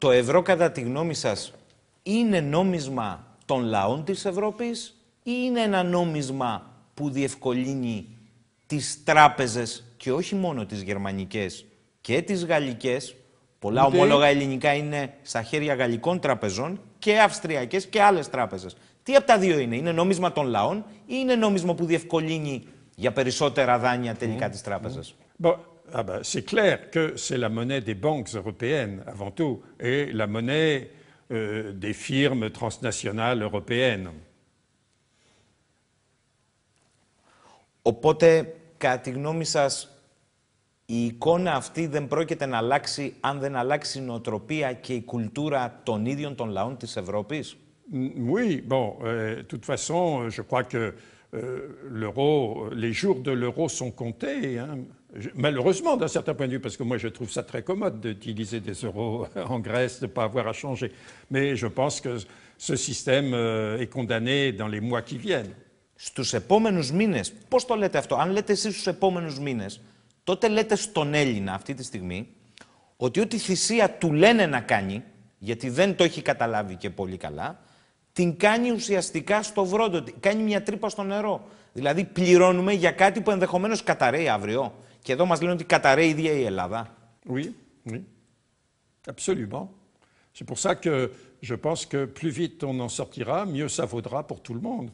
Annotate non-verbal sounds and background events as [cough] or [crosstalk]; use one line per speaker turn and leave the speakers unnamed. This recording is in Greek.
Το ευρώ, κατά τη γνώμη σας, είναι νόμισμα των λαών της Ευρώπης ή είναι ένα νόμισμα που διευκολύνει τις τράπεζες και όχι μόνο τις γερμανικές και τις γαλλικές. Πολλά ομόλογα ελληνικά είναι στα χέρια γαλλικών τραπεζών και αυστριακές και άλλες τράπεζες. Τι από τα δύο
είναι, είναι νόμισμα των λαών ή είναι νόμισμα που διευκολύνει για περισσότερα δάνεια τελικά mm. ah ben, c'est clair que c'est la monnaie des banques européennes avant tout, et la monnaie euh, des firmes transnationales européennes. Οπότε, κατά τη γνώμη
σας, η εικόνα αυτή δεν πρόκειται να αλλάξει αν δεν αλλάξει η νοοτροπία
και η κουλτούρα των ίδιων των λαών της Ευρώπης. Oui, bon, euh, de toute façon, je crois que euh, l'euro, les jours de l'euro sont comptés. Hein. malheureusement d'un certain point de vue, parce que moi je trouve ça très commode d'utiliser des euros [laughs] en Grèce, de ne pas avoir à changer. Mais je pense que ce système euh, est condamné dans les mois qui viennent. Στους επόμενους μήνες, πώς το λέτε αυτό, αν λέτε εσείς στους επόμενους μήνες,
τότε λέτε στον Έλληνα αυτή τη στιγμή ότι ό,τι θυσία του λένε να κάνει, γιατί δεν το έχει καταλάβει και πολύ καλά, την κάνει ουσιαστικά στο βρόντο. Κάνει μια τρύπα στο νερό. Δηλαδή πληρώνουμε για κάτι που ενδεχομένως καταραίει αύριο.
Oui, oui. Absolument. C'est pour ça que je pense que plus vite on en sortira, mieux ça vaudra pour tout le monde.